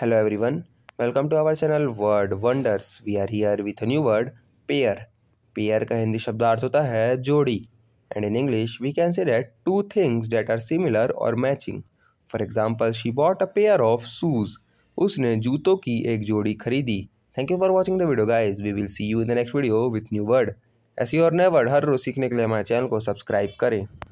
hello everyone welcome to our channel word wonders we are here with a new word pair pair का हिंदी शब्दार्थ होता है जोड़ी and in English we can say that two things that are similar और matching for example she bought a pair of shoes उसने जूतों की एक जोड़ी खरीदी thank you for watching the video guys we will see you in the next video with new word ऐसी और नए वर्ड हर रोज सीखने के लिए हमारे चैनल को सब्सक्राइब करें